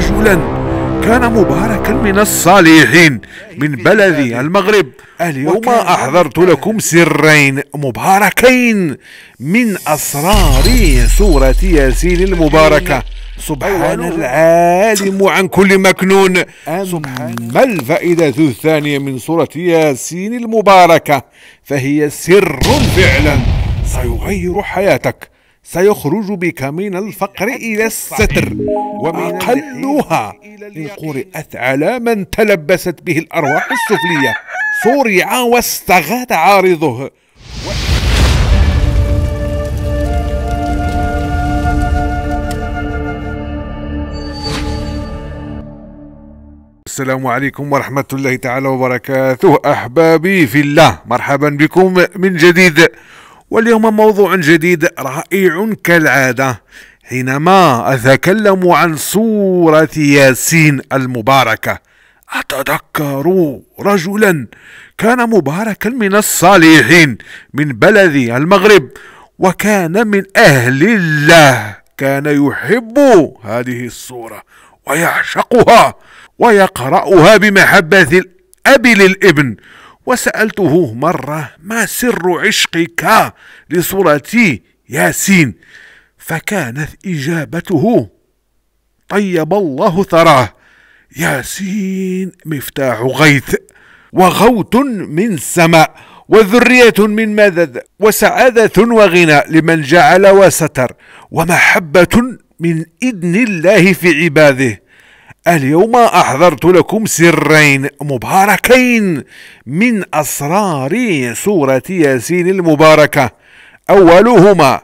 رجلا كان مباركا من الصالحين من بلدي المغرب اليوم أحضرت لكم سرين مباركين من أسرار سورة ياسين المباركة سبحان العالم عن كل مكنون ما الفائدة الثانية من سورة ياسين المباركة فهي سر فعلا سيغير حياتك سيخرج بك من الفقر إلى الستر وأقلها إن قرأت على من تلبست به الأرواح السفلية صرع واستغاث عارضه السلام عليكم ورحمة الله تعالى وبركاته أحبابي في الله مرحبا بكم من جديد واليوم موضوع جديد رائع كالعادة حينما أتكلم عن سورة ياسين المباركة أتذكر رجلا كان مباركا من الصالحين من بلد المغرب وكان من أهل الله كان يحب هذه السورة ويعشقها ويقرأها بمحبة الأب للابن وسألته مرة ما سر عشقك لصورتي ياسين فكانت إجابته طيب الله ثراه ياسين مفتاح غيث وغوت من سماء وذرية من مدد وسعادة وغنى لمن جعل وستر ومحبة من إذن الله في عباده اليوم أحضرت لكم سرين مباركين من أسرار سورة ياسين المباركة أولهما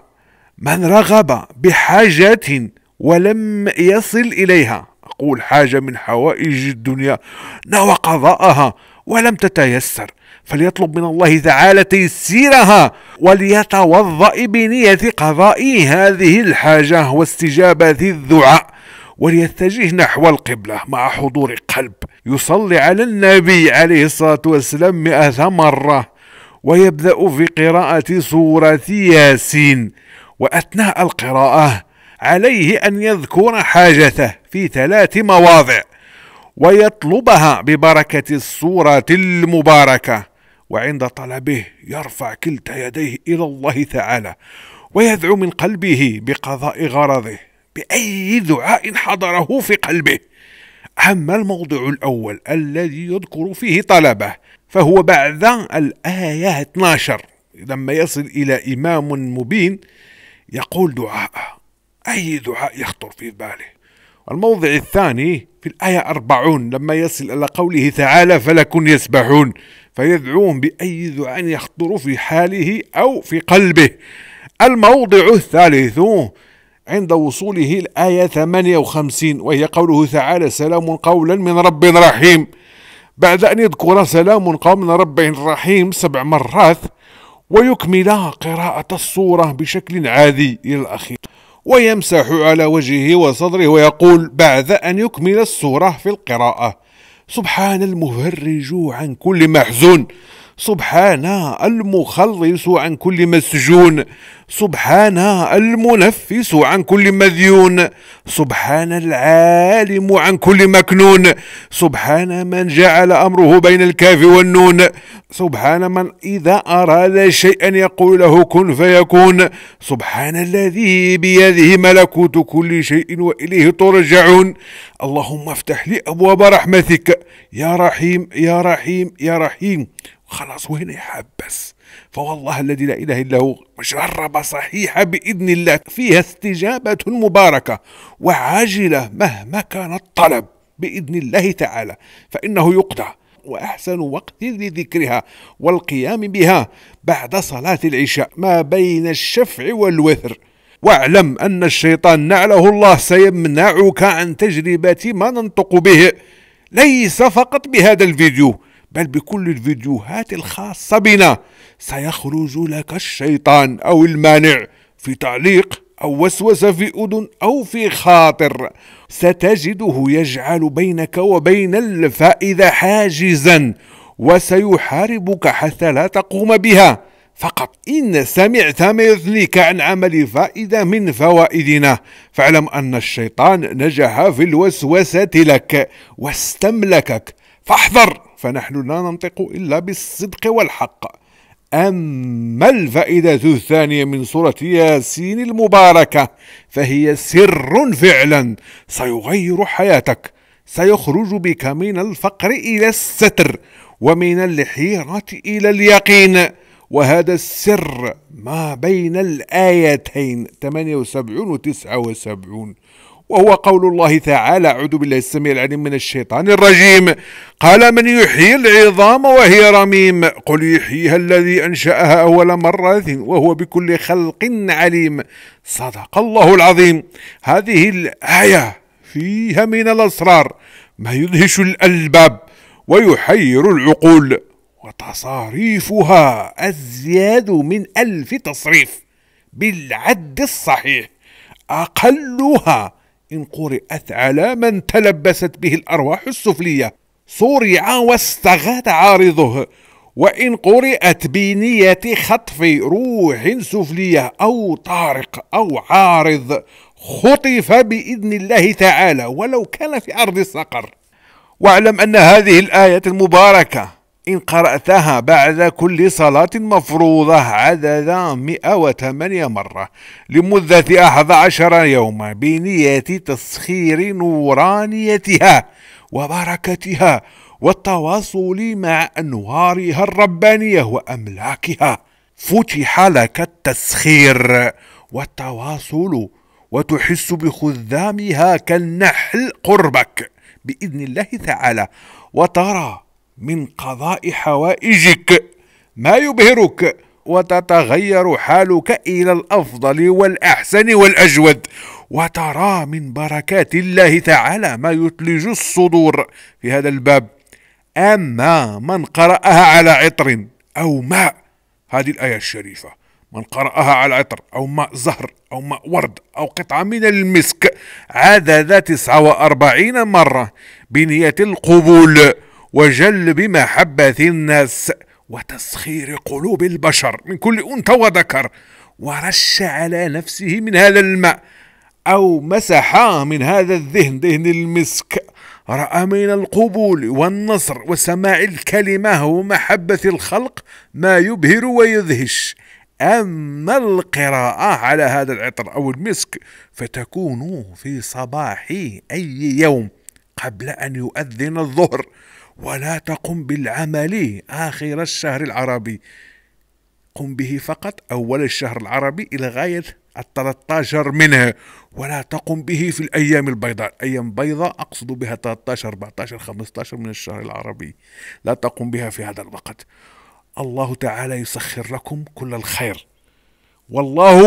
من رغب بحاجة ولم يصل إليها أقول حاجة من حوائج الدنيا نوى قضاءها ولم تتيسر فليطلب من الله تعالى تيسيرها وليتوضأ بنية قضاء هذه الحاجة واستجابة الدعاء وليتجه نحو القبلة مع حضور قلب يصلي على النبي عليه الصلاة والسلام مئة مرة ويبدأ في قراءة سورة ياسين وأثناء القراءة عليه أن يذكر حاجته في ثلاث مواضع ويطلبها ببركة السورة المباركة وعند طلبه يرفع كلتا يديه إلى الله تعالى ويدعو من قلبه بقضاء غرضه بأي دعاء حضره في قلبه أما الموضع الأول الذي يذكر فيه طلبه فهو بعد الآية 12 لما يصل إلى إمام مبين يقول دعاء أي دعاء يخطر في باله الموضع الثاني في الآية 40 لما يصل إلى قوله تعالى فلكن يسبحون فيدعوهم بأي دعاء يخطر في حاله أو في قلبه الموضع الثالث عند وصوله الآية 58 وهي قوله تعالى سلام قولا من رب رحيم بعد أن يذكر سلام قولا من رب رحيم سبع مرات ويكمل قراءة الصورة بشكل عادي إلى الأخير ويمسح على وجهه وصدره ويقول بعد أن يكمل الصورة في القراءة سبحان المهرج عن كل محزون سبحان المخلص عن كل مسجون سبحان المنفس عن كل مذيون سبحان العالم عن كل مكنون سبحان من جعل امره بين الكاف والنون سبحان من اذا اراد شيئا يقول له كن فيكون سبحان الذي بيده ملكوت كل شيء واليه ترجعون اللهم افتح لي ابواب رحمتك يا رحيم يا رحيم يا رحيم خلاص وهنا يحبس فوالله الذي لا إله إلا هو مجربة صحيحة بإذن الله فيها استجابة مباركة وعاجلة مهما كان الطلب بإذن الله تعالى فإنه يقضى وأحسن وقت لذكرها والقيام بها بعد صلاة العشاء ما بين الشفع والوتر واعلم أن الشيطان نعله الله سيمنعك عن تجربة ما ننطق به ليس فقط بهذا الفيديو بل بكل الفيديوهات الخاصة بنا سيخرج لك الشيطان أو المانع في تعليق أو وسوسة في أذن أو في خاطر ستجده يجعل بينك وبين الفائدة حاجزا وسيحاربك حتى لا تقوم بها فقط إن سمعت ما يثنيك عن عمل فائدة من فوائدنا فاعلم أن الشيطان نجح في الوسوسة لك واستملكك فاحذر فنحن لا ننطق إلا بالصدق والحق أما الفائدة الثانية من سورة ياسين المباركة فهي سر فعلا سيغير حياتك سيخرج بك من الفقر إلى الستر ومن الحيرة إلى اليقين وهذا السر ما بين الآيتين 78 و 79 وهو قول الله تعالى أعوذ بالله السميع العليم من الشيطان الرجيم قال من يحيي العظام وهي رميم قل يحييها الذي أنشأها أول مرة وهو بكل خلق عليم صدق الله العظيم هذه الآية فيها من الأسرار ما يدهش الألباب ويحير العقول وتصاريفها أزياد من ألف تصريف بالعد الصحيح أقلها إن قرأت على من تلبست به الأرواح السفلية صرع واستغاث عارضه وإن قرأت بنية خطف روح سفلية أو طارق أو عارض خطف بإذن الله تعالى ولو كان في أرض الصقر واعلم أن هذه الآية المباركة إن قرأتها بعد كل صلاة مفروضة عدد 108 مرة لمدة 11 يوما بنية تسخير نورانيتها وبركتها والتواصل مع أنوارها الربانية وأملاكها فتح لك التسخير والتواصل وتحس بخذامها كالنحل قربك بإذن الله تعالى وترى من قضاء حوائجك ما يبهرك وتتغير حالك الى الافضل والاحسن والاجود وترى من بركات الله تعالى ما يثلج الصدور في هذا الباب اما من قراها على عطر او ماء هذه الايه الشريفه من قراها على عطر او ماء زهر او ماء ورد او قطعه من المسك عدد 49 مره بنيه القبول وجلب محبة الناس وتسخير قلوب البشر من كل أنثى وذكر ورش على نفسه من هذا الماء أو مسحاه من هذا الذهن ذهن المسك رأى من القبول والنصر وسماع الكلمة ومحبة الخلق ما يبهر ويدهش أما القراءة على هذا العطر أو المسك فتكون في صباح أي يوم قبل أن يؤذن الظهر ولا تقم بالعمل آخر الشهر العربي قم به فقط أول الشهر العربي إلى غاية الثلاثة منه ولا تقم به في الأيام البيضاء أيام بيضاء أقصد بها 13 14 15 من الشهر العربي لا تقم بها في هذا الوقت الله تعالى يسخر لكم كل الخير والله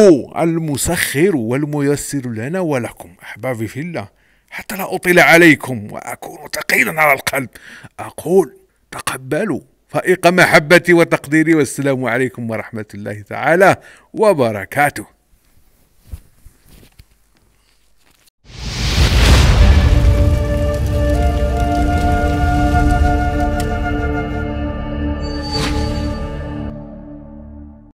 المسخر والميسر لنا ولكم أحبابي في الله حتى لا أطيل عليكم وأكون ثقيلا على القلب أقول تقبلوا فائق محبتي وتقديري والسلام عليكم ورحمة الله تعالى وبركاته